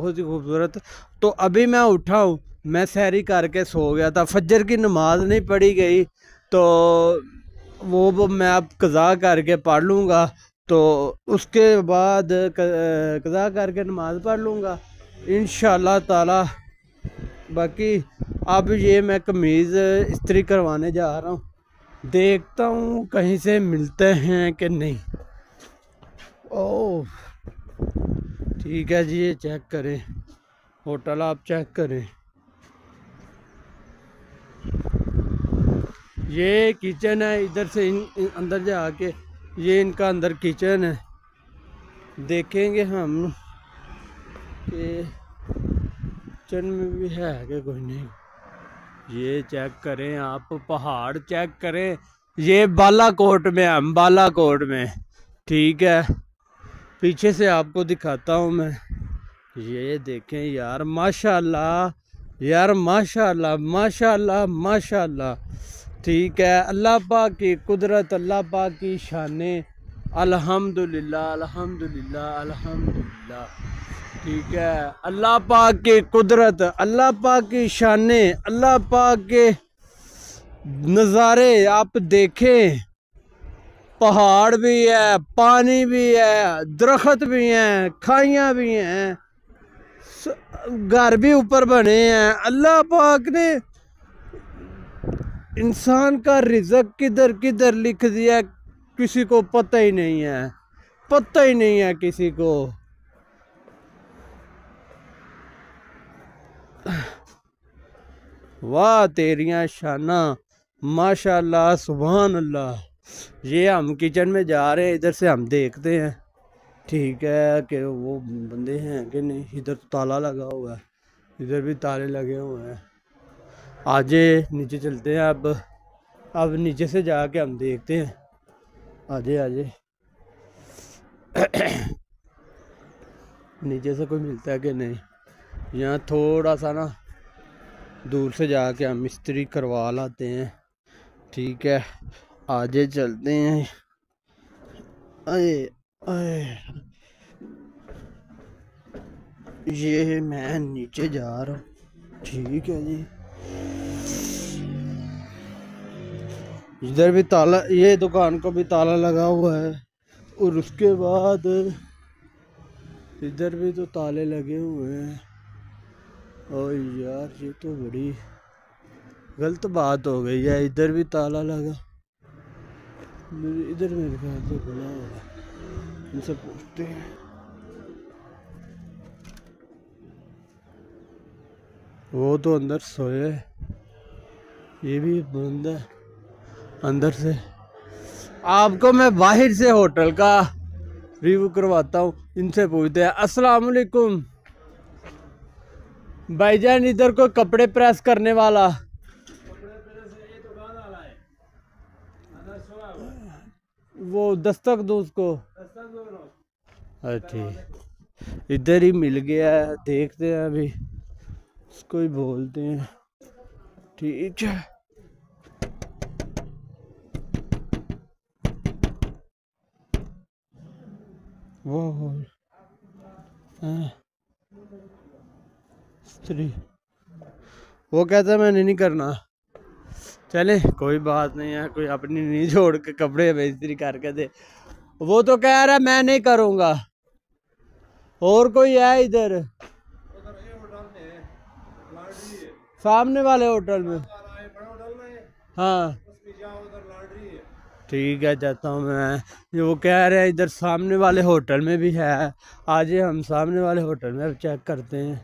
बहुत ही खूबसूरत तो अभी मैं उठा हूँ मैं सैरी करके सो गया था फजर की नमाज नहीं पढ़ी गई तो वो, वो मैं अब कज़ा करके पढ़ लूँगा तो उसके बाद कज़ा करके नमाज पढ़ लूँगा इन ताला बाकी अब ये मैं कमीज़ इस्त्री करवाने जा रहा हूँ देखता हूँ कहीं से मिलते हैं कि नहीं ओह ठीक है जी ये चेक करें होटल आप चेक करें ये किचन है इधर से इन, इन अंदर जाके ये इनका अंदर किचन है देखेंगे हम कि किचन में भी है क्या कोई नहीं ये चेक करें आप पहाड़ चेक करें ये बालाकोट में हम बालाकोट में ठीक है पीछे से आपको दिखाता हूँ मैं ये देखें यार माशाल्लाह यार माशाल्लाह माशाल्लाह माशाल्लाह ठीक है अल्लाह पाक की कुदरत अल्लाह पाक की शान अल्हम्दुलिल्लाह अल्हम्दुलिल्लाह अल्हम्दुलिल्लाह ठीक है अल्लाह पाक की कुदरत अल्लाह पाक की शान अल्लाह पाक के नज़ारे आप देखें पहाड़ भी है पानी भी है दरखत भी हैं खाइयाँ भी हैं घर भी ऊपर बने हैं अल्लाह पाक ने इंसान का रिजक किधर किधर लिख दिया किसी को पता ही नहीं है पता ही नहीं है किसी को वाह तेरिया शाना माशाल्लाह सुबहान अल्लाह ये हम किचन में जा रहे हैं इधर से हम देखते हैं ठीक है कि वो बंदे हैं कि नहीं इधर तो ताला लगा हुआ है इधर भी ताले लगे हुए हैं आजे नीचे चलते हैं अब अब नीचे से जा के हम देखते हैं आजे आजे नीचे से कोई मिलता है कि नहीं यहाँ थोड़ा सा ना दूर से जा के हम मिस्त्री करवा लाते हैं ठीक है आगे चलते हैं अरे अरे ये मैं नीचे जा रहा हूँ ठीक है जी इधर भी ताला ये दुकान को भी ताला लगा हुआ है और उसके बाद इधर भी तो ताले लगे हुए हैं और यार ये तो बड़ी गलत बात हो गई है इधर भी ताला लगा मेरे इधर मेरे लिखा है तो खुला होगा सब पूछते हैं वो तो अंदर सोए ये भी बंद है अंदर से आपको मैं बाहर से होटल का रिव्यू करवाता हूँ इनसे पूछते हैं अस्सलाम वालेकुम भाईजान इधर कोई कपड़े प्रेस करने वाला वो दस्तक दो उसको अच्छी हाँ, इधर ही मिल गया है देखते हैं अभी उसको ही बोलते हैं ठीक है वो हाँ। स्त्री वो कहता मैंने नहीं करना चले कोई बात नहीं है कोई अपनी नहीं जोड़ के कपड़े बेजती करके दे वो तो कह रहा मैं नहीं करूंगा और कोई है इधर सामने वाले होटल में हाँ ठीक है जाता हूँ मैं जो वो कह रहे हैं इधर सामने वाले होटल में भी है आज हम सामने वाले होटल में चेक करते हैं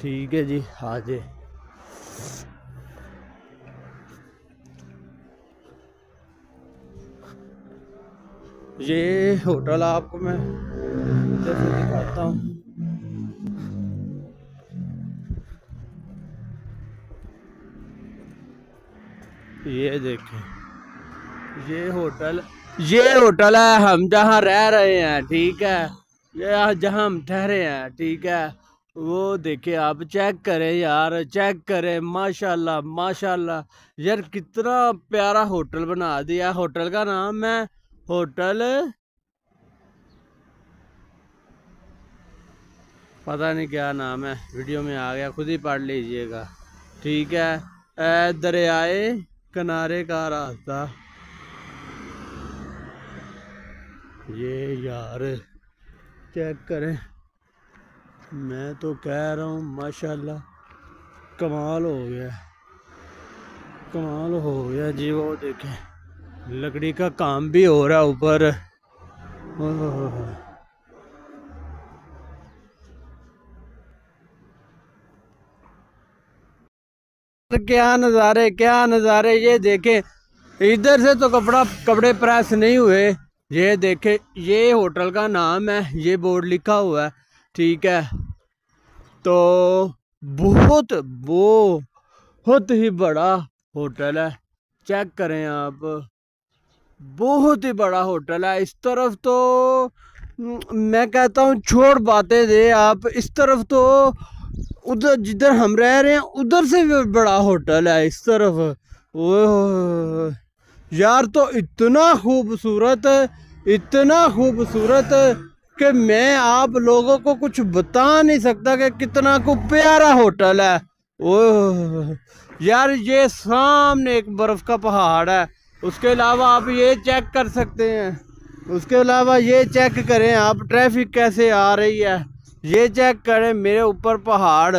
ठीक है जी आज ये होटल आपको मैं जैसे दिखाता हूँ ये देखें ये होटल ये होटल है हम जहाँ रह रहे हैं ठीक है ये जहाँ हम ठहरे हैं ठीक है वो देखे आप चेक करें यार चेक करें माशाल्लाह माशाल्लाह यार कितना प्यारा होटल बना दिया होटल का नाम है होटल पता नहीं क्या नाम है वीडियो में आ गया खुद ही पढ़ लीजिएगा ठीक है ए दरियाए किनारे का रास्ता ये यार चेक करें मैं तो कह रहा हूँ माशाल्लाह कमाल हो गया कमाल हो गया जी वो देखें लकड़ी का काम भी हो रहा ऊपर क्या नज़ारे क्या नज़ारे ये देखे इधर से तो कपड़ा कपड़े प्रेस नहीं हुए ये देखे ये होटल का नाम है ये बोर्ड लिखा हुआ है ठीक है तो बहुत बहुत ही बड़ा होटल है चेक करें आप बहुत ही बड़ा होटल है इस तरफ तो मैं कहता हूँ छोड़ बातें दे आप इस तरफ तो उधर जिधर हम रह रहे हैं उधर से भी बड़ा होटल है इस तरफ ओह यार तो इतना खूबसूरत इतना खूबसूरत कि मैं आप लोगों को कुछ बता नहीं सकता कि कितना को प्यारा होटल है ओह यार ये सामने एक बर्फ़ का पहाड़ है उसके अलावा आप ये चेक कर सकते हैं उसके अलावा ये चेक करें आप ट्रैफिक कैसे आ रही है ये चेक करें मेरे ऊपर पहाड़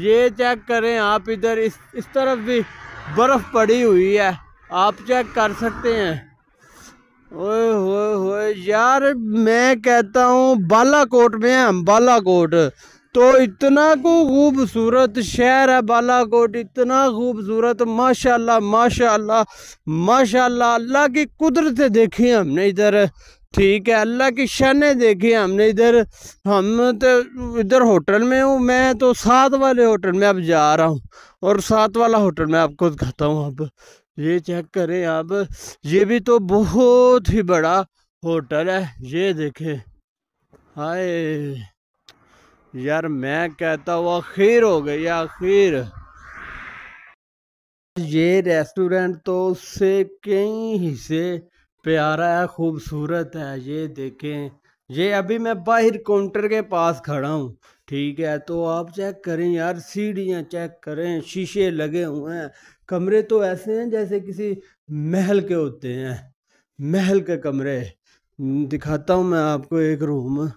ये चेक करें आप इधर इस इस तरफ भी बर्फ़ पड़ी हुई है आप चेक कर सकते हैं ओए होए होए यार मैं कहता हूँ बालाकोट में हम बालाकोट तो इतना को खूबसूरत शहर है बालाकोट इतना खूबसूरत माशाल्लाह माशाल्लाह माशाल्लाह अल्लाह की कुदरत देखी हमने इधर ठीक है अल्लाह की शने देखी हमने इधर हम तो इधर होटल में हूँ मैं तो सात वाले होटल में अब जा रहा हूँ और सात वाला होटल में आपको दिखाता हूँ अब ये चेक करें अब ये भी तो बहुत ही बड़ा होटल है ये देखें हाय यार मैं कहता हूँ आखिर हो गई आखिर ये रेस्टोरेंट तो उससे कई हिस्से प्यारा है खूबसूरत है ये देखें ये अभी मैं बाहर काउंटर के पास खड़ा हूँ ठीक है तो आप चेक करें यार सीढ़ियाँ चेक करें शीशे लगे हुए हैं कमरे तो ऐसे हैं जैसे किसी महल के होते हैं महल के कमरे दिखाता हूँ मैं आपको एक रूम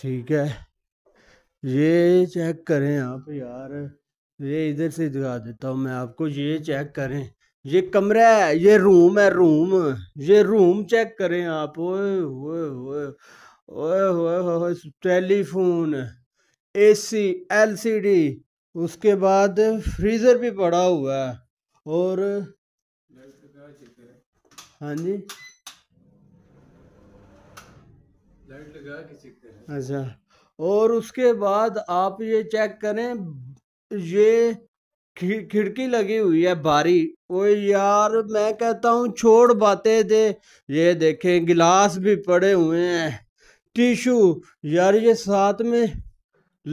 ठीक है ये चेक करें आप यार ये इधर से दिखा देता हूँ मैं आपको ये चेक करें ये कमरा है ये रूम है रूम ये रूम चेक करें आप ओए ओए ओए ओए ओए ओए टेलीफोन एसी एलसीडी उसके बाद फ्रीज़र भी पड़ा हुआ है और हाँ जी अच्छा और उसके बाद आप ये चेक करें ये खिड़की लगी हुई है भारी ओ यार मैं कहता हूँ छोड़ बातें दे ये देखें गिलास भी पड़े हुए हैं टिशू यार ये साथ में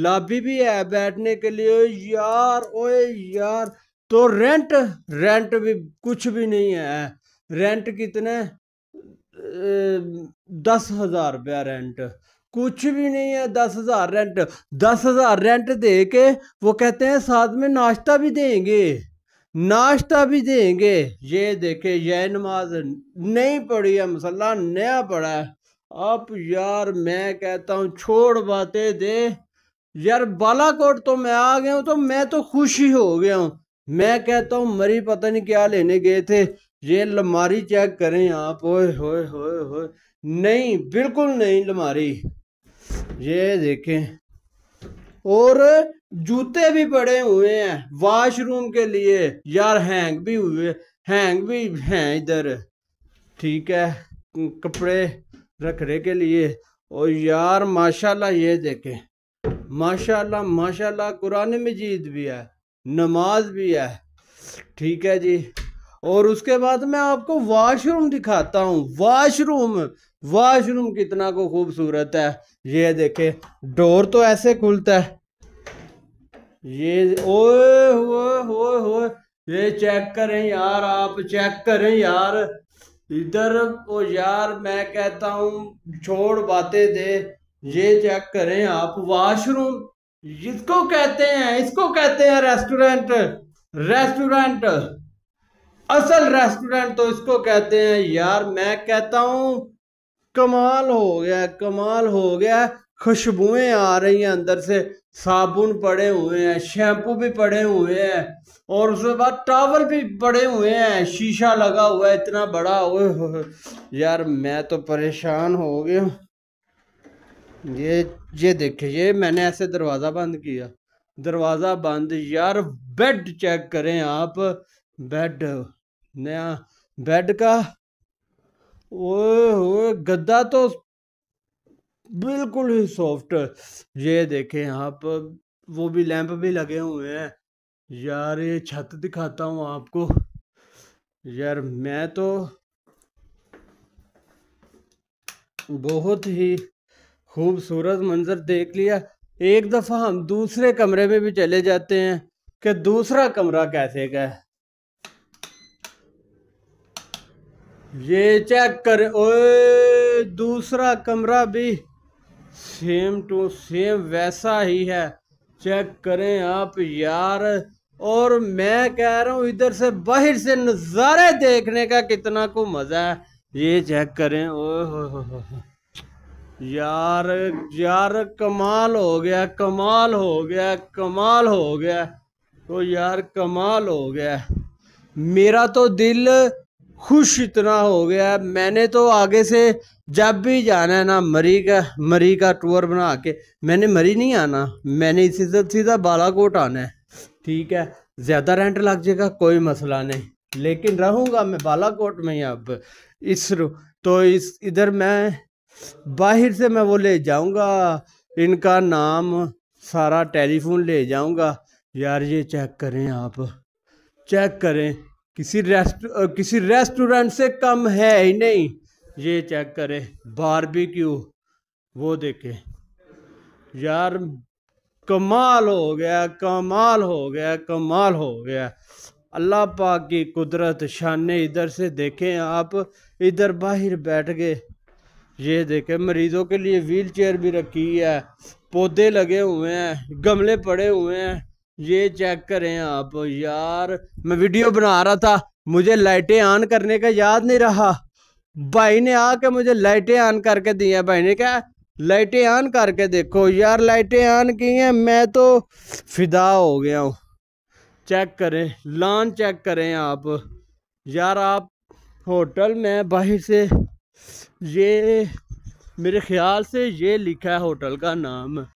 लाबी भी है बैठने के लिए यार ओए यार तो रेंट रेंट भी कुछ भी नहीं है रेंट कितने दस हजार रुपया रेंट कुछ भी नहीं है दस हज़ार रेंट दस हज़ार रेंट दे के वो कहते हैं साथ में नाश्ता भी देंगे नाश्ता भी देंगे ये देखे ये नमाज नहीं पढ़ी है मसल्ला नया पड़ा है अब यार मैं कहता हूँ छोड़ बातें दे यार बालाकोट तो मैं आ गया हूँ तो मैं तो खुश ही हो गया हूँ मैं कहता हूँ मरी पता नहीं क्या लेने गए थे ये लमारी चेक करें आप ओए होए होए होए नहीं बिल्कुल नहीं लमारी ये देखें और जूते भी पड़े हुए हैं वॉशरूम के लिए यार हैंग भी हुए हैंग भी हैं इधर ठीक है कपड़े रखने के लिए और यार माशाल्लाह ये देखें माशाल्लाह माशाल्लाह कुरान मजीद भी है नमाज भी है ठीक है जी और उसके बाद मैं आपको वॉशरूम दिखाता हूँ वॉशरूम वॉशरूम कितना को खूबसूरत है ये देखे डोर तो ऐसे खुलता है ये ओए हो हो हो ये चेक करें यार आप चेक करें यार इधर ओ यार मैं कहता हूँ छोड़ बातें दे ये चेक करें आप वॉशरूम इसको कहते हैं इसको कहते हैं रेस्टोरेंट रेस्टोरेंट असल रेस्टोरेंट तो इसको कहते हैं यार मैं कहता हूँ कमाल हो गया कमाल हो गया खुशबुएं आ रही हैं अंदर से साबुन पड़े हुए हैं शैम्पू भी पड़े हुए हैं और उसके बाद टावर भी पड़े हुए हैं शीशा लगा हुआ है इतना बड़ा हुए यार मैं तो परेशान हो गया ये ये देखिए ये मैंने ऐसे दरवाज़ा बंद किया दरवाज़ा बंद यार बेड चेक करें आप बेड नया बेड का ओए गद्दा तो बिल्कुल ही सॉफ्ट ये देखें आप वो भी लैंप भी लगे हुए हैं यार ये छत दिखाता हूँ आपको यार मैं तो बहुत ही खूबसूरत मंजर देख लिया एक दफ़ा हम दूसरे कमरे में भी चले जाते हैं कि दूसरा कमरा कैसे का है ये चेक कर ओए दूसरा कमरा भी सेम टू सेम वैसा ही है चेक करें आप यार और मैं कह रहा हूँ इधर से बाहर से नज़ारे देखने का कितना को मज़ा है ये चेक करें ओए हो, हो, हो, हो। यार यार कमाल हो गया कमाल हो गया कमाल हो गया तो यार कमाल हो गया मेरा तो दिल खुश इतना हो गया मैंने तो आगे से जब भी जाना है ना मरी का मरी का टूर बना के मैंने मरी नहीं आना मैंने इसी से सीधा बालाकोट आना है ठीक है ज़्यादा रेंट लग जाएगा कोई मसला नहीं लेकिन रहूँगा मैं बालाकोट में ही अब इस तो इस इधर मैं बाहर से मैं वो ले जाऊँगा इनका नाम सारा टेलीफोन ले जाऊँगा यार ये चेक करें आप चेक करें किसी रेस्ट किसी रेस्टोरेंट से कम है ही नहीं ये चेक करें बारबेक्यू वो देखें यार कमाल हो गया कमाल हो गया कमाल हो गया अल्लाह पाक की कुदरत शान इधर से देखें आप इधर बाहर बैठ गए ये देखें मरीजों के लिए व्हील चेयर भी रखी है पौधे लगे हुए हैं गमले पड़े हुए हैं ये चेक करें आप यार मैं वीडियो बना रहा था मुझे लाइटें ऑन करने का याद नहीं रहा भाई ने आके मुझे लाइटें ऑन करके दी है भाई ने क्या लाइटें ऑन करके देखो यार लाइटें ऑन की हैं मैं तो फिदा हो गया हूँ चेक करें लॉन चेक करें आप यार आप होटल में बाहर से ये मेरे ख्याल से ये लिखा है होटल का नाम